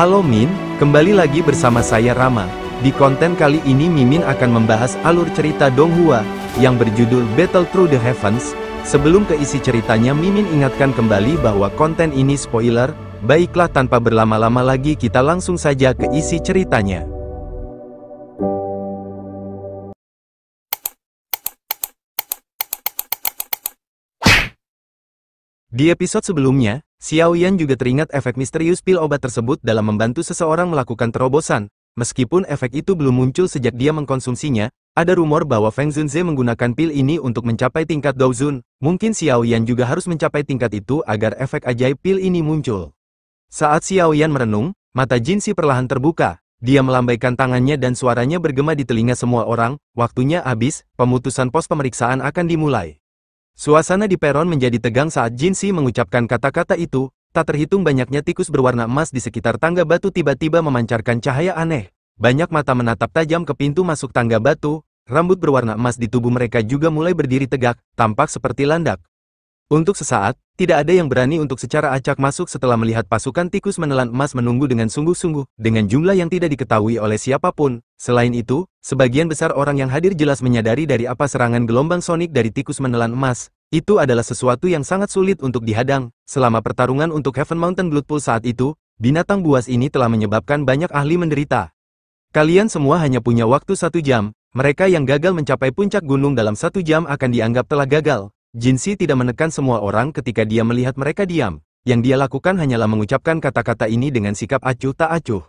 Halo Min, kembali lagi bersama saya Rama. Di konten kali ini Mimin akan membahas alur cerita Donghua, yang berjudul Battle Through the Heavens. Sebelum ke isi ceritanya Mimin ingatkan kembali bahwa konten ini spoiler, baiklah tanpa berlama-lama lagi kita langsung saja ke isi ceritanya. Di episode sebelumnya, Xiao Yan juga teringat efek misterius pil obat tersebut dalam membantu seseorang melakukan terobosan. Meskipun efek itu belum muncul sejak dia mengkonsumsinya, ada rumor bahwa Feng Zunze menggunakan pil ini untuk mencapai tingkat Douzun. Mungkin Xiao Yan juga harus mencapai tingkat itu agar efek ajaib pil ini muncul. Saat Xiao Yan merenung, mata Jin Si perlahan terbuka. Dia melambaikan tangannya dan suaranya bergema di telinga semua orang, waktunya habis, pemutusan pos pemeriksaan akan dimulai. Suasana di peron menjadi tegang saat Jinsi mengucapkan kata-kata itu, tak terhitung banyaknya tikus berwarna emas di sekitar tangga batu tiba-tiba memancarkan cahaya aneh. Banyak mata menatap tajam ke pintu masuk tangga batu, rambut berwarna emas di tubuh mereka juga mulai berdiri tegak, tampak seperti landak. Untuk sesaat, tidak ada yang berani untuk secara acak masuk setelah melihat pasukan tikus menelan emas menunggu dengan sungguh-sungguh, dengan jumlah yang tidak diketahui oleh siapapun. Selain itu, sebagian besar orang yang hadir jelas menyadari dari apa serangan gelombang sonik dari tikus menelan emas. Itu adalah sesuatu yang sangat sulit untuk dihadang. Selama pertarungan untuk Heaven Mountain Blood Pool saat itu, binatang buas ini telah menyebabkan banyak ahli menderita. Kalian semua hanya punya waktu satu jam, mereka yang gagal mencapai puncak gunung dalam satu jam akan dianggap telah gagal. Jinsi tidak menekan semua orang ketika dia melihat mereka diam. Yang dia lakukan hanyalah mengucapkan kata-kata ini dengan sikap acuh tak acuh.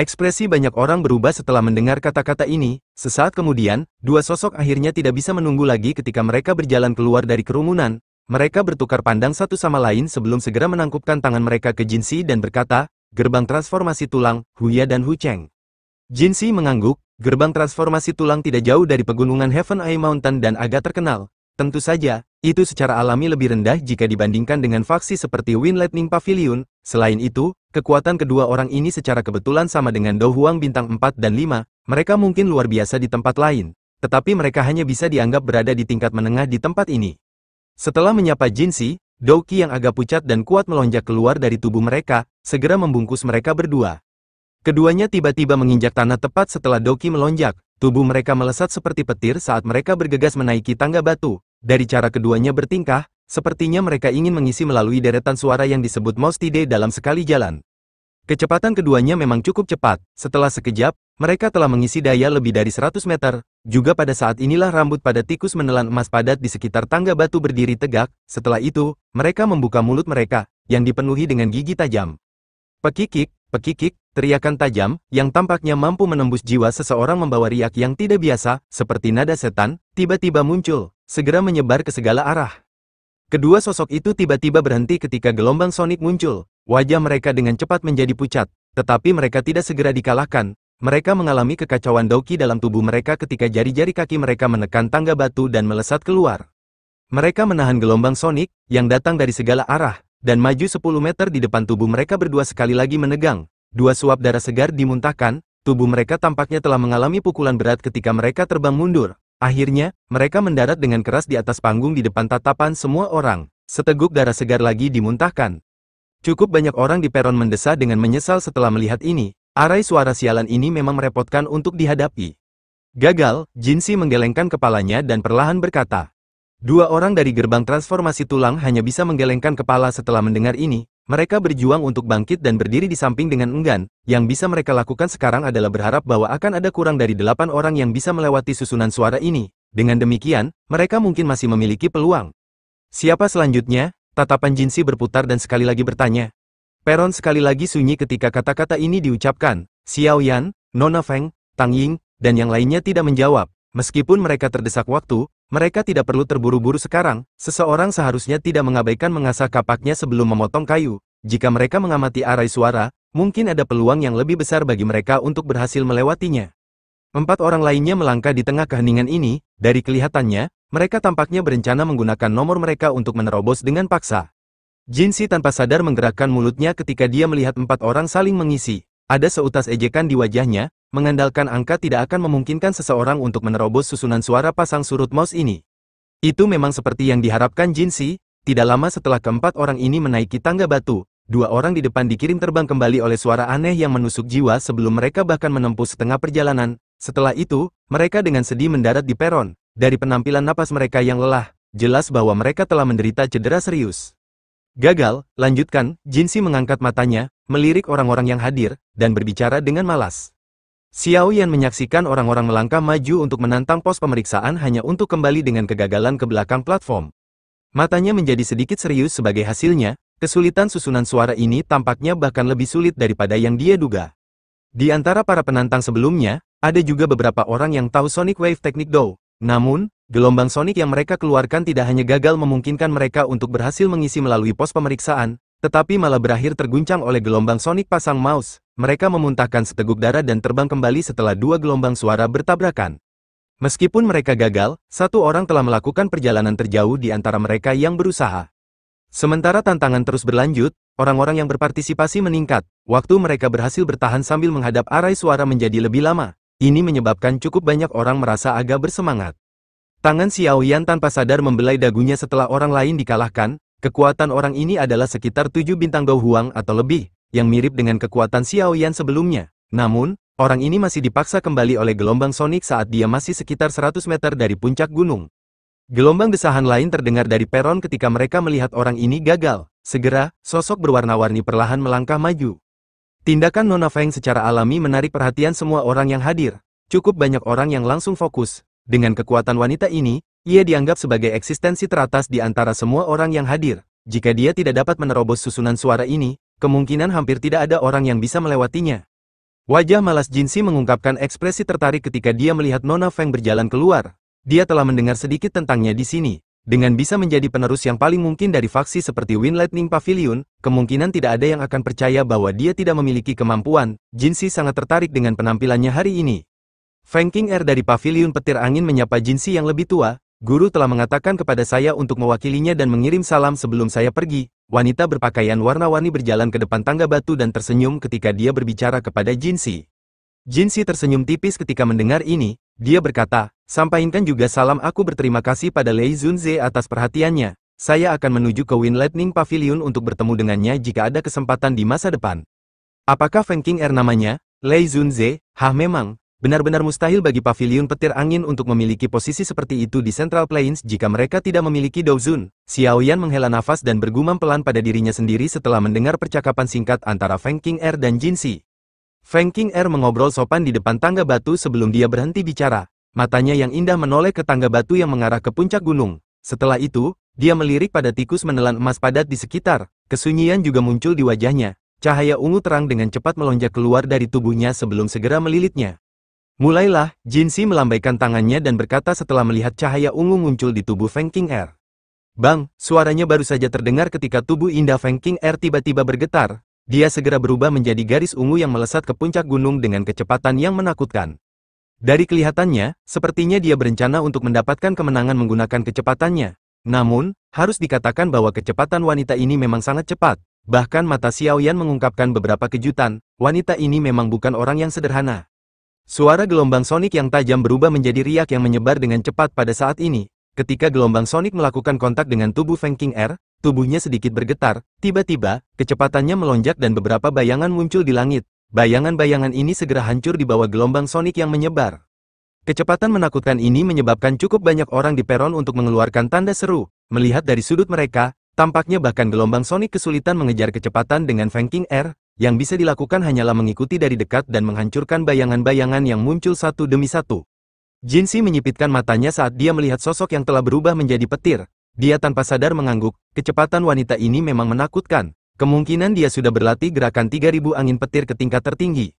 Ekspresi banyak orang berubah setelah mendengar kata-kata ini. Sesaat kemudian, dua sosok akhirnya tidak bisa menunggu lagi ketika mereka berjalan keluar dari kerumunan. Mereka bertukar pandang satu sama lain sebelum segera menangkupkan tangan mereka ke Jinsi dan berkata, Gerbang transformasi tulang, Huya dan Hu Cheng. Jinsi mengangguk, gerbang transformasi tulang tidak jauh dari pegunungan Heaven Eye Mountain dan agak terkenal. Tentu saja, itu secara alami lebih rendah jika dibandingkan dengan faksi seperti Wind Lightning Pavilion. Selain itu, kekuatan kedua orang ini secara kebetulan sama dengan Dou Huang bintang 4 dan 5, mereka mungkin luar biasa di tempat lain, tetapi mereka hanya bisa dianggap berada di tingkat menengah di tempat ini. Setelah menyapa Jinsi, Dou Qi yang agak pucat dan kuat melonjak keluar dari tubuh mereka, segera membungkus mereka berdua. Keduanya tiba-tiba menginjak tanah tepat setelah Doki melonjak, Tubuh mereka melesat seperti petir saat mereka bergegas menaiki tangga batu. Dari cara keduanya bertingkah, sepertinya mereka ingin mengisi melalui deretan suara yang disebut Mostide dalam sekali jalan. Kecepatan keduanya memang cukup cepat. Setelah sekejap, mereka telah mengisi daya lebih dari 100 meter. Juga pada saat inilah rambut pada tikus menelan emas padat di sekitar tangga batu berdiri tegak. Setelah itu, mereka membuka mulut mereka, yang dipenuhi dengan gigi tajam. Pekikik, Pekikik, teriakan tajam, yang tampaknya mampu menembus jiwa seseorang membawa riak yang tidak biasa, seperti nada setan, tiba-tiba muncul, segera menyebar ke segala arah. Kedua sosok itu tiba-tiba berhenti ketika gelombang sonik muncul, wajah mereka dengan cepat menjadi pucat, tetapi mereka tidak segera dikalahkan, mereka mengalami kekacauan doki dalam tubuh mereka ketika jari-jari kaki mereka menekan tangga batu dan melesat keluar. Mereka menahan gelombang sonik, yang datang dari segala arah, dan maju 10 meter di depan tubuh mereka berdua sekali lagi menegang. Dua suap darah segar dimuntahkan, tubuh mereka tampaknya telah mengalami pukulan berat ketika mereka terbang mundur. Akhirnya, mereka mendarat dengan keras di atas panggung di depan tatapan semua orang. Seteguk darah segar lagi dimuntahkan. Cukup banyak orang di peron mendesah dengan menyesal setelah melihat ini. Arai suara sialan ini memang merepotkan untuk dihadapi. Gagal, Jinsi menggelengkan kepalanya dan perlahan berkata, Dua orang dari gerbang transformasi tulang hanya bisa menggelengkan kepala setelah mendengar ini, mereka berjuang untuk bangkit dan berdiri di samping dengan enggan, yang bisa mereka lakukan sekarang adalah berharap bahwa akan ada kurang dari delapan orang yang bisa melewati susunan suara ini, dengan demikian, mereka mungkin masih memiliki peluang. Siapa selanjutnya? Tatapan Jinsi berputar dan sekali lagi bertanya. Peron sekali lagi sunyi ketika kata-kata ini diucapkan, Xiao Yan, Nona Feng, Tang Ying, dan yang lainnya tidak menjawab. Meskipun mereka terdesak waktu, mereka tidak perlu terburu-buru sekarang, seseorang seharusnya tidak mengabaikan mengasah kapaknya sebelum memotong kayu. Jika mereka mengamati arai suara, mungkin ada peluang yang lebih besar bagi mereka untuk berhasil melewatinya. Empat orang lainnya melangkah di tengah keheningan ini, dari kelihatannya, mereka tampaknya berencana menggunakan nomor mereka untuk menerobos dengan paksa. Jinsi tanpa sadar menggerakkan mulutnya ketika dia melihat empat orang saling mengisi. Ada seutas ejekan di wajahnya, mengandalkan angka tidak akan memungkinkan seseorang untuk menerobos susunan suara pasang surut mouse ini. Itu memang seperti yang diharapkan Jin Si, tidak lama setelah keempat orang ini menaiki tangga batu, dua orang di depan dikirim terbang kembali oleh suara aneh yang menusuk jiwa sebelum mereka bahkan menempuh setengah perjalanan. Setelah itu, mereka dengan sedih mendarat di peron. Dari penampilan napas mereka yang lelah, jelas bahwa mereka telah menderita cedera serius. Gagal, lanjutkan, Jinsi mengangkat matanya, melirik orang-orang yang hadir, dan berbicara dengan malas. Xiao Yan menyaksikan orang-orang melangkah maju untuk menantang pos pemeriksaan hanya untuk kembali dengan kegagalan ke belakang platform. Matanya menjadi sedikit serius sebagai hasilnya, kesulitan susunan suara ini tampaknya bahkan lebih sulit daripada yang dia duga. Di antara para penantang sebelumnya, ada juga beberapa orang yang tahu Sonic Wave teknik do. Namun, gelombang Sonic yang mereka keluarkan tidak hanya gagal memungkinkan mereka untuk berhasil mengisi melalui pos pemeriksaan, tetapi malah berakhir terguncang oleh gelombang sonik pasang mouse. Mereka memuntahkan seteguk darah dan terbang kembali setelah dua gelombang suara bertabrakan. Meskipun mereka gagal, satu orang telah melakukan perjalanan terjauh di antara mereka yang berusaha. Sementara tantangan terus berlanjut, orang-orang yang berpartisipasi meningkat. Waktu mereka berhasil bertahan sambil menghadap arai suara menjadi lebih lama. Ini menyebabkan cukup banyak orang merasa agak bersemangat. Tangan Xiaoyan tanpa sadar membelai dagunya setelah orang lain dikalahkan, Kekuatan orang ini adalah sekitar tujuh bintang Gou atau lebih, yang mirip dengan kekuatan Xiao Yan sebelumnya. Namun, orang ini masih dipaksa kembali oleh gelombang sonik saat dia masih sekitar 100 meter dari puncak gunung. Gelombang desahan lain terdengar dari peron ketika mereka melihat orang ini gagal. Segera, sosok berwarna-warni perlahan melangkah maju. Tindakan Nona Feng secara alami menarik perhatian semua orang yang hadir. Cukup banyak orang yang langsung fokus. Dengan kekuatan wanita ini, ia dianggap sebagai eksistensi teratas di antara semua orang yang hadir. Jika dia tidak dapat menerobos susunan suara ini, kemungkinan hampir tidak ada orang yang bisa melewatinya. Wajah malas Jinsi mengungkapkan ekspresi tertarik ketika dia melihat Nona Feng berjalan keluar. Dia telah mendengar sedikit tentangnya di sini. Dengan bisa menjadi penerus yang paling mungkin dari faksi seperti Wind Lightning Pavilion, kemungkinan tidak ada yang akan percaya bahwa dia tidak memiliki kemampuan. Jinsi sangat tertarik dengan penampilannya hari ini. Feng King Air dari Pavilion Petir Angin menyapa Jinsi yang lebih tua, Guru telah mengatakan kepada saya untuk mewakilinya dan mengirim salam sebelum saya pergi. Wanita berpakaian warna-warni berjalan ke depan tangga batu dan tersenyum ketika dia berbicara kepada Jinsi. Jinsi tersenyum tipis ketika mendengar ini. Dia berkata, Sampaikan juga salam aku berterima kasih pada Lei Zunze atas perhatiannya. Saya akan menuju ke Wind Lightning Pavilion untuk bertemu dengannya jika ada kesempatan di masa depan. Apakah Feng King Er namanya? Lei Zunze? Hah memang, Benar-benar mustahil bagi pavilion petir angin untuk memiliki posisi seperti itu di Central Plains jika mereka tidak memiliki Xiao Xiaoyan menghela nafas dan bergumam pelan pada dirinya sendiri setelah mendengar percakapan singkat antara Feng King Er dan Jin Si. Feng King Er mengobrol sopan di depan tangga batu sebelum dia berhenti bicara. Matanya yang indah menoleh ke tangga batu yang mengarah ke puncak gunung. Setelah itu, dia melirik pada tikus menelan emas padat di sekitar. Kesunyian juga muncul di wajahnya. Cahaya ungu terang dengan cepat melonjak keluar dari tubuhnya sebelum segera melilitnya. Mulailah, Si melambaikan tangannya dan berkata setelah melihat cahaya ungu muncul di tubuh Feng King Er. Bang, suaranya baru saja terdengar ketika tubuh indah Feng King Er tiba-tiba bergetar. Dia segera berubah menjadi garis ungu yang melesat ke puncak gunung dengan kecepatan yang menakutkan. Dari kelihatannya, sepertinya dia berencana untuk mendapatkan kemenangan menggunakan kecepatannya. Namun, harus dikatakan bahwa kecepatan wanita ini memang sangat cepat. Bahkan mata Xiaoyan mengungkapkan beberapa kejutan, wanita ini memang bukan orang yang sederhana. Suara gelombang sonik yang tajam berubah menjadi riak yang menyebar dengan cepat pada saat ini. Ketika gelombang sonik melakukan kontak dengan tubuh Feng King Er, tubuhnya sedikit bergetar. Tiba-tiba, kecepatannya melonjak dan beberapa bayangan muncul di langit. Bayangan-bayangan ini segera hancur di bawah gelombang sonik yang menyebar. Kecepatan menakutkan ini menyebabkan cukup banyak orang di peron untuk mengeluarkan tanda seru. Melihat dari sudut mereka, tampaknya bahkan gelombang sonik kesulitan mengejar kecepatan dengan Feng King Er, yang bisa dilakukan hanyalah mengikuti dari dekat dan menghancurkan bayangan-bayangan yang muncul satu demi satu. Jinsi menyipitkan matanya saat dia melihat sosok yang telah berubah menjadi petir. Dia tanpa sadar mengangguk, kecepatan wanita ini memang menakutkan. Kemungkinan dia sudah berlatih gerakan 3000 angin petir ke tingkat tertinggi.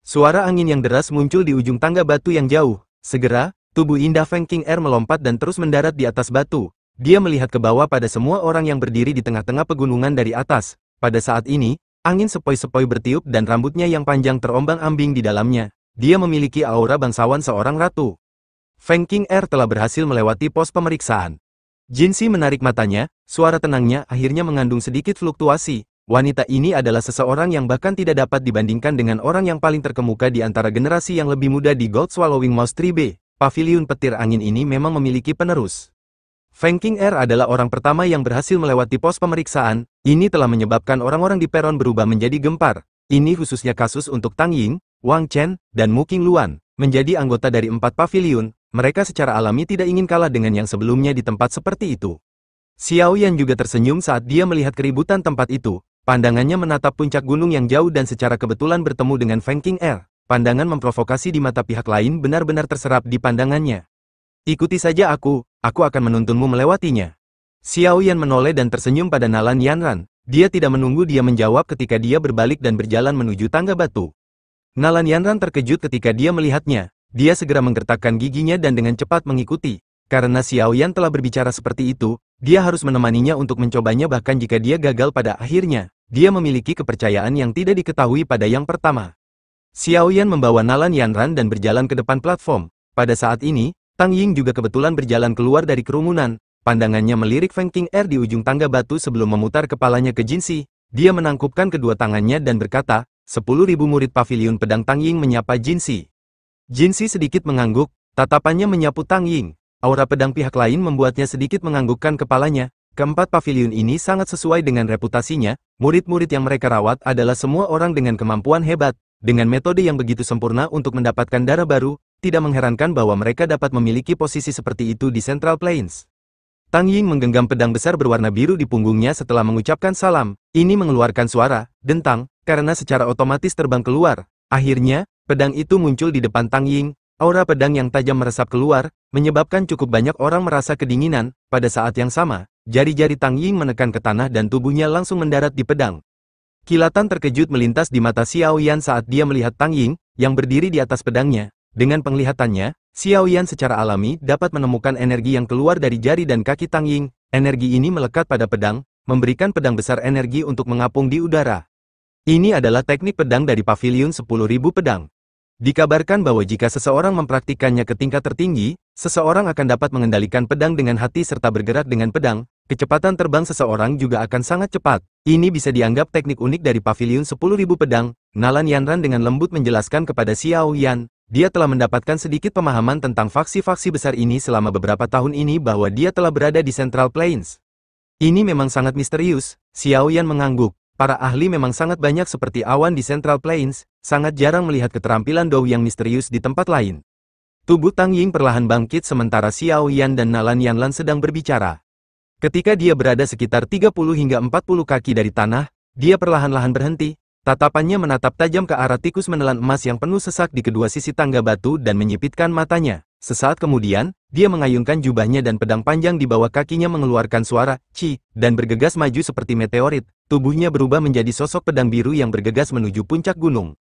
Suara angin yang deras muncul di ujung tangga batu yang jauh. Segera, tubuh indah Feng King Er melompat dan terus mendarat di atas batu. Dia melihat ke bawah pada semua orang yang berdiri di tengah-tengah pegunungan dari atas. Pada saat ini, Angin sepoi-sepoi bertiup dan rambutnya yang panjang terombang-ambing di dalamnya. Dia memiliki aura bangsawan seorang ratu. Feng King Er telah berhasil melewati pos pemeriksaan. Jin Si menarik matanya, suara tenangnya akhirnya mengandung sedikit fluktuasi. Wanita ini adalah seseorang yang bahkan tidak dapat dibandingkan dengan orang yang paling terkemuka di antara generasi yang lebih muda di Gold Swallowing Mouse 3B. Pavilion petir angin ini memang memiliki penerus. Feng King Er adalah orang pertama yang berhasil melewati pos pemeriksaan, ini telah menyebabkan orang-orang di peron berubah menjadi gempar. Ini khususnya kasus untuk Tang Ying, Wang Chen, dan Mu King Luan. Menjadi anggota dari empat pavilion, mereka secara alami tidak ingin kalah dengan yang sebelumnya di tempat seperti itu. Xiao Yan juga tersenyum saat dia melihat keributan tempat itu. Pandangannya menatap puncak gunung yang jauh dan secara kebetulan bertemu dengan Feng King Er. Pandangan memprovokasi di mata pihak lain benar-benar terserap di pandangannya. Ikuti saja aku, aku akan menuntunmu melewatinya. Xiao Yan menoleh dan tersenyum pada Nalan Yanran. Dia tidak menunggu dia menjawab ketika dia berbalik dan berjalan menuju tangga batu. Nalan Yanran terkejut ketika dia melihatnya. Dia segera menggertakkan giginya dan dengan cepat mengikuti. Karena Xiao Yan telah berbicara seperti itu, dia harus menemaninya untuk mencobanya bahkan jika dia gagal pada akhirnya. Dia memiliki kepercayaan yang tidak diketahui pada yang pertama. Xiao Yan membawa Nalan Yanran dan berjalan ke depan platform. Pada saat ini, Tang Ying juga kebetulan berjalan keluar dari kerumunan, pandangannya melirik Feng Qing Er di ujung tangga batu sebelum memutar kepalanya ke Jin Si. dia menangkupkan kedua tangannya dan berkata, sepuluh ribu murid pavilion pedang Tang Ying menyapa Jin Si." Jin Si sedikit mengangguk, tatapannya menyapu Tang Ying, aura pedang pihak lain membuatnya sedikit menganggukkan kepalanya, keempat pavilion ini sangat sesuai dengan reputasinya, murid-murid yang mereka rawat adalah semua orang dengan kemampuan hebat, dengan metode yang begitu sempurna untuk mendapatkan darah baru, tidak mengherankan bahwa mereka dapat memiliki posisi seperti itu di Central Plains. Tang Ying menggenggam pedang besar berwarna biru di punggungnya setelah mengucapkan salam. Ini mengeluarkan suara, dentang, karena secara otomatis terbang keluar. Akhirnya, pedang itu muncul di depan Tang Ying. Aura pedang yang tajam meresap keluar, menyebabkan cukup banyak orang merasa kedinginan. Pada saat yang sama, jari-jari Tang Ying menekan ke tanah dan tubuhnya langsung mendarat di pedang. Kilatan terkejut melintas di mata Xiao Yan saat dia melihat Tang Ying, yang berdiri di atas pedangnya. Dengan penglihatannya, Xiao Yan secara alami dapat menemukan energi yang keluar dari jari dan kaki Tang Ying. Energi ini melekat pada pedang, memberikan pedang besar energi untuk mengapung di udara. Ini adalah teknik pedang dari pavilion 10.000 pedang. Dikabarkan bahwa jika seseorang mempraktikkannya ke tingkat tertinggi, seseorang akan dapat mengendalikan pedang dengan hati serta bergerak dengan pedang, kecepatan terbang seseorang juga akan sangat cepat. Ini bisa dianggap teknik unik dari pavilion 10.000 pedang, Nalan Yanran dengan lembut menjelaskan kepada Xiao Yan. Dia telah mendapatkan sedikit pemahaman tentang faksi-faksi besar ini selama beberapa tahun ini bahwa dia telah berada di Central Plains. Ini memang sangat misterius, Xiao Yan mengangguk. Para ahli memang sangat banyak seperti awan di Central Plains, sangat jarang melihat keterampilan Dou yang misterius di tempat lain. Tubuh Tang Ying perlahan bangkit sementara Xiao Yan dan Nalan Yanlan sedang berbicara. Ketika dia berada sekitar 30 hingga 40 kaki dari tanah, dia perlahan-lahan berhenti, Tatapannya menatap tajam ke arah tikus menelan emas yang penuh sesak di kedua sisi tangga batu dan menyipitkan matanya. Sesaat kemudian, dia mengayunkan jubahnya dan pedang panjang di bawah kakinya mengeluarkan suara, ci, dan bergegas maju seperti meteorit. Tubuhnya berubah menjadi sosok pedang biru yang bergegas menuju puncak gunung.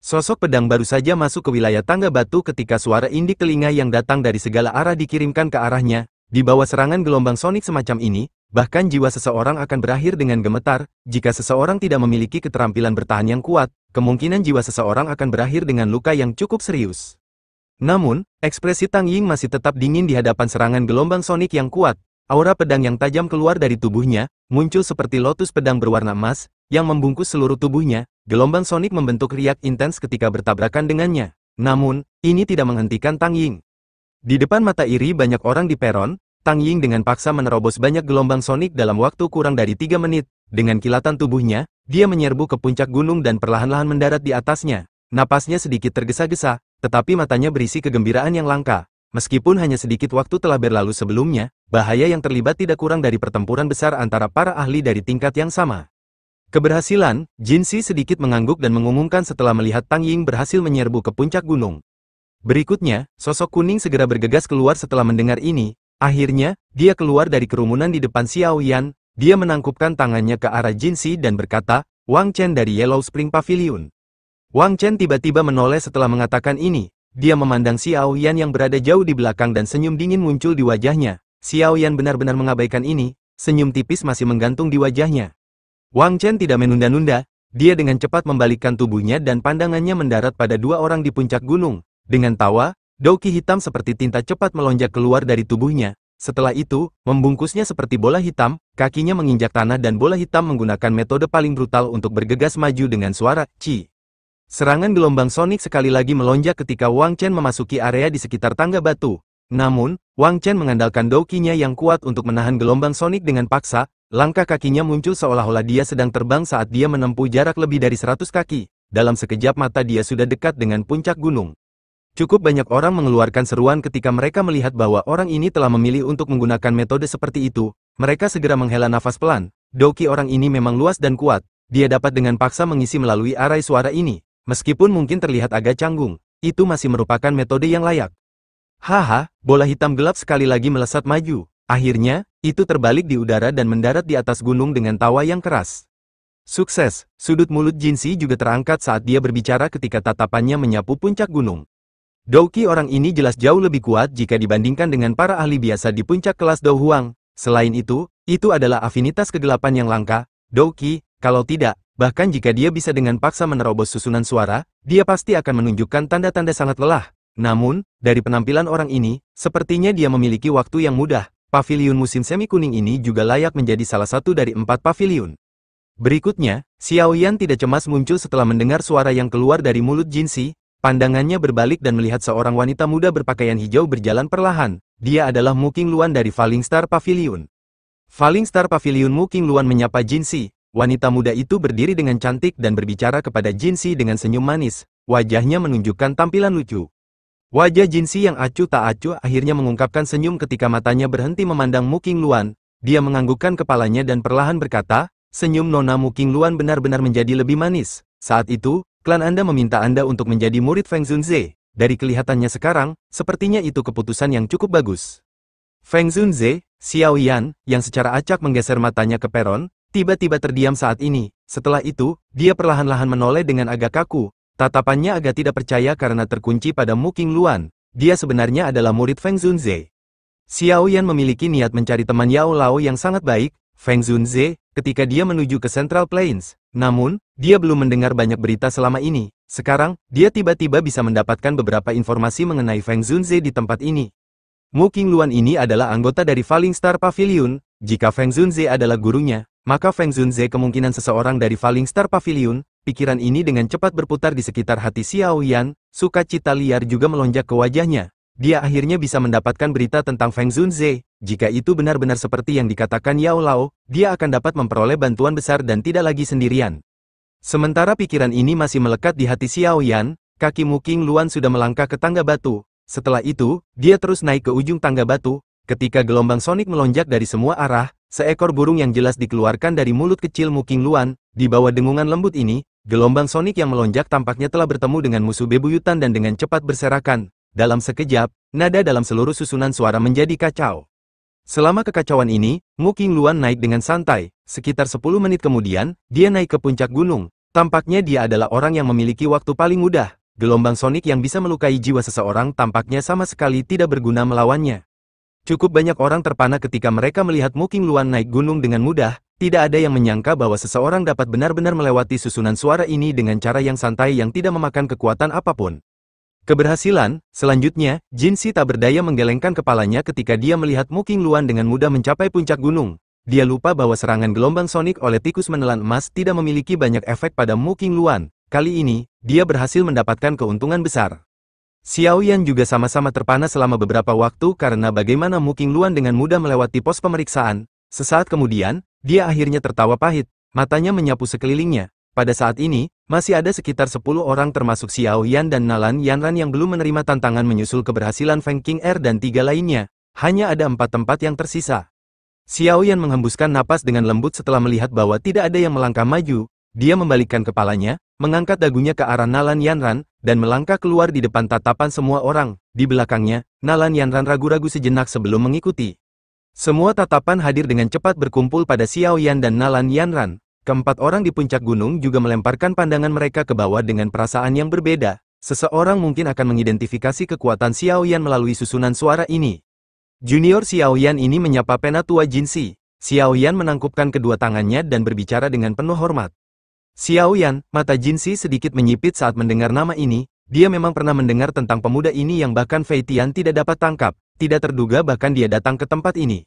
Sosok pedang baru saja masuk ke wilayah tangga batu ketika suara indik telinga yang datang dari segala arah dikirimkan ke arahnya. Di bawah serangan gelombang sonik semacam ini, Bahkan jiwa seseorang akan berakhir dengan gemetar, jika seseorang tidak memiliki keterampilan bertahan yang kuat, kemungkinan jiwa seseorang akan berakhir dengan luka yang cukup serius. Namun, ekspresi Tang Ying masih tetap dingin di hadapan serangan gelombang sonik yang kuat, aura pedang yang tajam keluar dari tubuhnya, muncul seperti lotus pedang berwarna emas, yang membungkus seluruh tubuhnya, gelombang sonik membentuk riak intens ketika bertabrakan dengannya. Namun, ini tidak menghentikan Tang Ying. Di depan mata iri banyak orang di peron, Tang Ying dengan paksa menerobos banyak gelombang sonik dalam waktu kurang dari tiga menit. Dengan kilatan tubuhnya, dia menyerbu ke puncak gunung dan perlahan-lahan mendarat di atasnya. Napasnya sedikit tergesa-gesa, tetapi matanya berisi kegembiraan yang langka. Meskipun hanya sedikit waktu telah berlalu sebelumnya, bahaya yang terlibat tidak kurang dari pertempuran besar antara para ahli dari tingkat yang sama. Keberhasilan, Jin Si sedikit mengangguk dan mengumumkan setelah melihat Tang Ying berhasil menyerbu ke puncak gunung. Berikutnya, sosok kuning segera bergegas keluar setelah mendengar ini, Akhirnya, dia keluar dari kerumunan di depan Xiao Yan, dia menangkupkan tangannya ke arah Jin Si dan berkata, Wang Chen dari Yellow Spring Pavilion. Wang Chen tiba-tiba menoleh setelah mengatakan ini, dia memandang Xiao Yan yang berada jauh di belakang dan senyum dingin muncul di wajahnya, Xiao Yan benar-benar mengabaikan ini, senyum tipis masih menggantung di wajahnya. Wang Chen tidak menunda-nunda, dia dengan cepat membalikkan tubuhnya dan pandangannya mendarat pada dua orang di puncak gunung. Dengan tawa, Doki hitam seperti tinta cepat melonjak keluar dari tubuhnya. Setelah itu, membungkusnya seperti bola hitam, kakinya menginjak tanah dan bola hitam menggunakan metode paling brutal untuk bergegas maju dengan suara, Ci. Serangan gelombang sonik sekali lagi melonjak ketika Wang Chen memasuki area di sekitar tangga batu. Namun, Wang Chen mengandalkan dokinya yang kuat untuk menahan gelombang sonik dengan paksa, langkah kakinya muncul seolah-olah dia sedang terbang saat dia menempuh jarak lebih dari 100 kaki. Dalam sekejap mata dia sudah dekat dengan puncak gunung. Cukup banyak orang mengeluarkan seruan ketika mereka melihat bahwa orang ini telah memilih untuk menggunakan metode seperti itu, mereka segera menghela nafas pelan. Doki orang ini memang luas dan kuat, dia dapat dengan paksa mengisi melalui arai suara ini, meskipun mungkin terlihat agak canggung, itu masih merupakan metode yang layak. Haha, bola hitam gelap sekali lagi melesat maju. Akhirnya, itu terbalik di udara dan mendarat di atas gunung dengan tawa yang keras. Sukses, sudut mulut Jinsi juga terangkat saat dia berbicara ketika tatapannya menyapu puncak gunung. Douki orang ini jelas jauh lebih kuat jika dibandingkan dengan para ahli biasa di puncak kelas Dou Selain itu, itu adalah afinitas kegelapan yang langka, Douki, kalau tidak, bahkan jika dia bisa dengan paksa menerobos susunan suara, dia pasti akan menunjukkan tanda-tanda sangat lelah. Namun, dari penampilan orang ini, sepertinya dia memiliki waktu yang mudah. Paviliun musim semi kuning ini juga layak menjadi salah satu dari empat paviliun. Berikutnya, Xiao Yan tidak cemas muncul setelah mendengar suara yang keluar dari mulut Jin Si. Pandangannya berbalik dan melihat seorang wanita muda berpakaian hijau berjalan perlahan. Dia adalah Mu Luan dari Falling Star Pavilion. Falling Star Pavilion Mu Luan menyapa Jin Si. Wanita muda itu berdiri dengan cantik dan berbicara kepada Jin Si dengan senyum manis. Wajahnya menunjukkan tampilan lucu. Wajah Jin Si yang acuh tak acuh akhirnya mengungkapkan senyum ketika matanya berhenti memandang Mu Luan. Dia menganggukkan kepalanya dan perlahan berkata, Senyum Nona Mu Luan benar-benar menjadi lebih manis. Saat itu, klan Anda meminta Anda untuk menjadi murid Feng Zunze. Dari kelihatannya sekarang, sepertinya itu keputusan yang cukup bagus. Feng Zunze, Xiao Yan, yang secara acak menggeser matanya ke peron, tiba-tiba terdiam saat ini. Setelah itu, dia perlahan-lahan menoleh dengan agak kaku. Tatapannya agak tidak percaya karena terkunci pada Mu King Luan. Dia sebenarnya adalah murid Feng Zunze. Xiao Yan memiliki niat mencari teman Yao Lao yang sangat baik, Feng Zunze, ketika dia menuju ke Central Plains. Namun, dia belum mendengar banyak berita selama ini. Sekarang, dia tiba-tiba bisa mendapatkan beberapa informasi mengenai Feng Zunze di tempat ini. Mu Qingluan ini adalah anggota dari Falling Star Pavilion. Jika Feng Zunze adalah gurunya, maka Feng Zunze kemungkinan seseorang dari Falling Star Pavilion, pikiran ini dengan cepat berputar di sekitar hati Xiao Yan, sukacita liar juga melonjak ke wajahnya. Dia akhirnya bisa mendapatkan berita tentang Feng Zunze. Jika itu benar-benar seperti yang dikatakan Yao Lao, dia akan dapat memperoleh bantuan besar dan tidak lagi sendirian. Sementara pikiran ini masih melekat di hati Xiao Yan, kaki Muking Luan sudah melangkah ke tangga batu. Setelah itu, dia terus naik ke ujung tangga batu. Ketika gelombang sonik melonjak dari semua arah, seekor burung yang jelas dikeluarkan dari mulut kecil Muking Luan, di bawah dengungan lembut ini, Gelombang sonik yang melonjak tampaknya telah bertemu dengan musuh bebuyutan dan dengan cepat berserakan. Dalam sekejap, nada dalam seluruh susunan suara menjadi kacau. Selama kekacauan ini, Mu Qingluan naik dengan santai. Sekitar 10 menit kemudian, dia naik ke puncak gunung. Tampaknya dia adalah orang yang memiliki waktu paling mudah. Gelombang sonik yang bisa melukai jiwa seseorang tampaknya sama sekali tidak berguna melawannya. Cukup banyak orang terpana ketika mereka melihat Mu Qingluan naik gunung dengan mudah. Tidak ada yang menyangka bahwa seseorang dapat benar-benar melewati susunan suara ini dengan cara yang santai yang tidak memakan kekuatan apapun. Keberhasilan, selanjutnya, Jin Si tak berdaya menggelengkan kepalanya ketika dia melihat Muking Luan dengan mudah mencapai puncak gunung. Dia lupa bahwa serangan gelombang sonik oleh tikus menelan emas tidak memiliki banyak efek pada Muking Luan. Kali ini, dia berhasil mendapatkan keuntungan besar. Xiao Yan juga sama-sama terpana selama beberapa waktu karena bagaimana Muking Luan dengan mudah melewati pos pemeriksaan. Sesaat kemudian, dia akhirnya tertawa pahit, matanya menyapu sekelilingnya, pada saat ini, masih ada sekitar 10 orang termasuk Xiao Yan dan Nalan Yanran yang belum menerima tantangan menyusul keberhasilan Feng King Er dan tiga lainnya. Hanya ada empat tempat yang tersisa. Xiao Yan menghembuskan napas dengan lembut setelah melihat bahwa tidak ada yang melangkah maju. Dia membalikkan kepalanya, mengangkat dagunya ke arah Nalan Yanran, dan melangkah keluar di depan tatapan semua orang. Di belakangnya, Nalan Yanran ragu-ragu sejenak sebelum mengikuti. Semua tatapan hadir dengan cepat berkumpul pada Xiao Yan dan Nalan Yanran. Keempat orang di puncak gunung juga melemparkan pandangan mereka ke bawah dengan perasaan yang berbeda. Seseorang mungkin akan mengidentifikasi kekuatan Xiaoyan melalui susunan suara ini. Junior Xiaoyan ini menyapa penatua Jinsi. Xiaoyan menangkupkan kedua tangannya dan berbicara dengan penuh hormat. Xiaoyan, mata Jinsi sedikit menyipit saat mendengar nama ini, dia memang pernah mendengar tentang pemuda ini yang bahkan Fei Tian tidak dapat tangkap, tidak terduga bahkan dia datang ke tempat ini.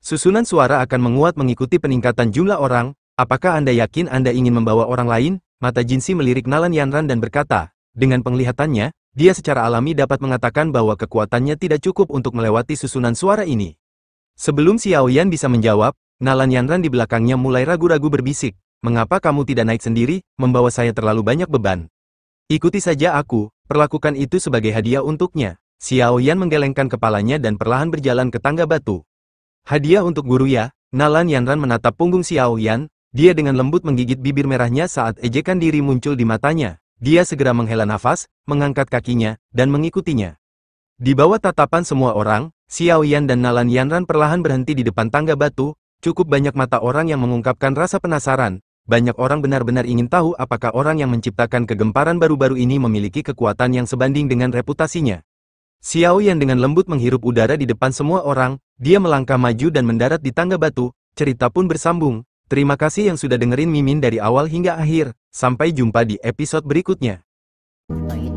Susunan suara akan menguat mengikuti peningkatan jumlah orang, Apakah Anda yakin Anda ingin membawa orang lain? Mata Jinsi melirik Nalan Yanran dan berkata, dengan penglihatannya, dia secara alami dapat mengatakan bahwa kekuatannya tidak cukup untuk melewati susunan suara ini. Sebelum Xiao Yan bisa menjawab, Nalan Yanran di belakangnya mulai ragu-ragu berbisik, mengapa kamu tidak naik sendiri, membawa saya terlalu banyak beban. Ikuti saja aku, perlakukan itu sebagai hadiah untuknya. Xiao Yan menggelengkan kepalanya dan perlahan berjalan ke tangga batu. Hadiah untuk guru ya, Nalan Yanran menatap punggung Xiao Yan, dia dengan lembut menggigit bibir merahnya saat ejekan diri muncul di matanya. Dia segera menghela nafas, mengangkat kakinya, dan mengikutinya. Di bawah tatapan semua orang, Xiao Yan dan Nalan Yanran perlahan berhenti di depan tangga batu, cukup banyak mata orang yang mengungkapkan rasa penasaran. Banyak orang benar-benar ingin tahu apakah orang yang menciptakan kegemparan baru-baru ini memiliki kekuatan yang sebanding dengan reputasinya. Xiao Yan dengan lembut menghirup udara di depan semua orang, dia melangkah maju dan mendarat di tangga batu, cerita pun bersambung, Terima kasih yang sudah dengerin Mimin dari awal hingga akhir. Sampai jumpa di episode berikutnya. Oh iya.